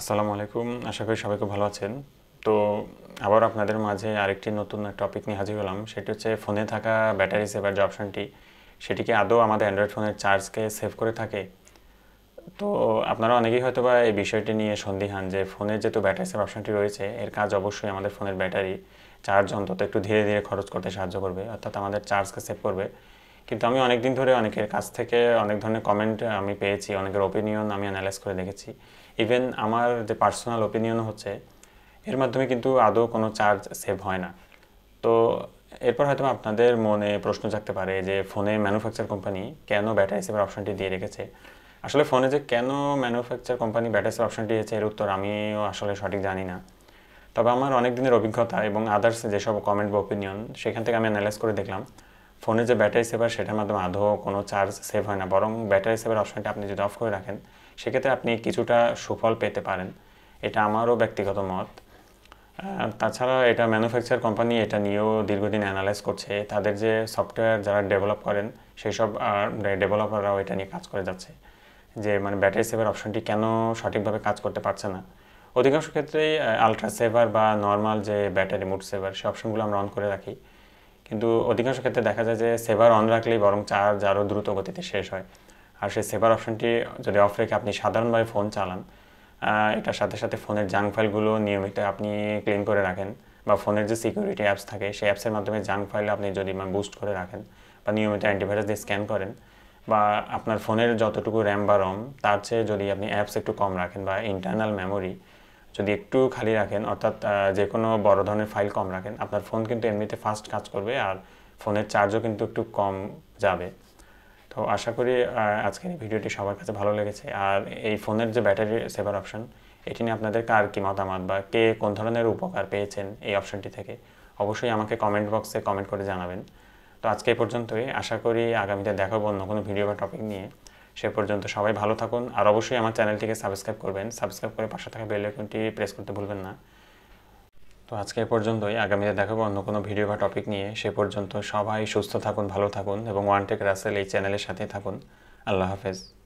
আসসালামু আলাইকুম আশা করি সবাইকে ভালো আছেন তো আবার আপনাদের মাঝে আরেকটি নতুন টপিক নিয়ে হাজির হলাম সেটি হচ্ছে ফোনে থাকা ব্যাটারি সেভার যে অপশানটি সেটিকে আদৌ আমাদের অ্যান্ড্রয়েড ফোনের চার্জকে সেভ করে থাকে তো আপনারা অনেকেই হয়তো বা এই বিষয়টি নিয়ে সন্দিহান যে ফোনের যেহেতু ব্যাটারি সেভ অপশানটি রয়েছে এর কাজ অবশ্যই আমাদের ফোনের ব্যাটারি চার্জ অন্তত একটু ধীরে ধীরে খরচ করতে সাহায্য করবে অর্থাৎ আমাদের চার্জকে সেভ করবে কিন্তু আমি অনেক দিন ধরে অনেকের কাছ থেকে অনেক ধরনের কমেন্ট আমি পেয়েছি অনেকের ওপিনিয়ন আমি অ্যানালাইজ করে দেখেছি ইভেন আমার যে পার্সোনাল ওপিনিয়ন হচ্ছে এর মাধ্যমে কিন্তু আদৌ কোনো চার্জ সেভ হয় না তো এরপর হয়তো আপনাদের মনে প্রশ্ন জাগতে পারে যে ফোনে ম্যানুফ্যাকচার কোম্পানি কেন ব্যাটারি সেভের অপশানটি দিয়ে রেখেছে আসলে ফোনে যে কেন ম্যানুফ্যাকচার কোম্পানি ব্যাটারি সেভ অপশানটি দিয়েছে এর উত্তর আমিও আসলে সঠিক জানি না তবে আমার অনেক দিনের অভিজ্ঞতা এবং আদার্স যেসব কমেন্ট বা ওপিনিয়ন সেখান থেকে আমি অ্যানালাইজ করে দেখলাম ফোনে যে ব্যাটারি সেভার সেটার মাধ্যমে আধো কোনো চার্জ সেভ হয় না বরং ব্যাটারি সেভার অপশনটা আপনি যদি অফ করে রাখেন সেক্ষেত্রে আপনি কিছুটা সুফল পেতে পারেন এটা আমারও ব্যক্তিগত মত তাছাড়া এটা ম্যানুফ্যাকচার কোম্পানি এটা নিয়েও দীর্ঘদিন অ্যানালাইজ করছে তাদের যে সফটওয়্যার যারা ডেভেলপ করেন সেই সব মানে ডেভেলপাররাও এটা নিয়ে কাজ করে যাচ্ছে যে মানে ব্যাটারি সেভার অপশনটি কেন সঠিকভাবে কাজ করতে পারছে না অধিকাংশ ক্ষেত্রেই আলট্রা সেভার বা নর্মাল যে ব্যাটারি মুড সেভার সে অপশনগুলো আমরা অন করে রাখি কিন্তু অধিকাংশ ক্ষেত্রে দেখা যায় যে সেভার অন রাখলেই বরং চার্জ আরও দ্রুত গতিতে শেষ হয় আর সেই সেভার অপশনটি যদি অফ রেখে আপনি সাধারণভাবে ফোন চালান এটার সাথে সাথে ফোনের জাঙ্ক ফাইলগুলো নিয়মিত আপনি ক্লিন করে রাখেন বা ফোনের যে সিকিউরিটি অ্যাপস থাকে সেই অ্যাপসের মাধ্যমে জাঙ্ক ফাইল আপনি যদি বুস্ট মানে করে রাখেন বা নিয়মিত অ্যান্টিভাইরাস দিয়ে স্ক্যান করেন বা আপনার ফোনের যতটুকু র্যাম বা রম তার চেয়ে যদি আপনি অ্যাপস একটু কম রাখেন বা ইন্টারনাল মেমোরি যদি একটু খালি রাখেন অর্থাৎ যে কোনো বড় ধরনের ফাইল কম রাখেন আপনার ফোন কিন্তু এমনিতে ফাস্ট কাজ করবে আর ফোনের চার্জও কিন্তু একটু কম যাবে তো আশা করি আজকের এই ভিডিওটি সবার কাছে ভালো লেগেছে আর এই ফোনের যে ব্যাটারি সেভার অপশন এটি নিয়ে আপনাদের কার কী মতামত বা কে কোন ধরনের উপকার পেয়েছেন এই অপশনটি থেকে অবশ্যই আমাকে কমেন্ট বক্সে কমেন্ট করে জানাবেন তো আজকে এই পর্যন্তই আশা করি আগামীতে দেখাবো অন্য কোনো ভিডিও বা টপিক নিয়ে সে পর্যন্ত সবাই ভালো থাকুন আর অবশ্যই আমার চ্যানেলটিকে সাবস্ক্রাইব করবেন সাবস্ক্রাইব করে পাশে থাকা বেল আইকনটি প্রেস করতে ভুলবেন না তো আজকে পর্যন্তই আগামীতে দেখাবো অন্য কোনো ভিডিও বা টপিক নিয়ে সে পর্যন্ত সবাই সুস্থ থাকুন ভালো থাকুন এবং ওয়ান টেক রাসেল এই চ্যানেলের সাথে থাকুন আল্লাহ হাফেজ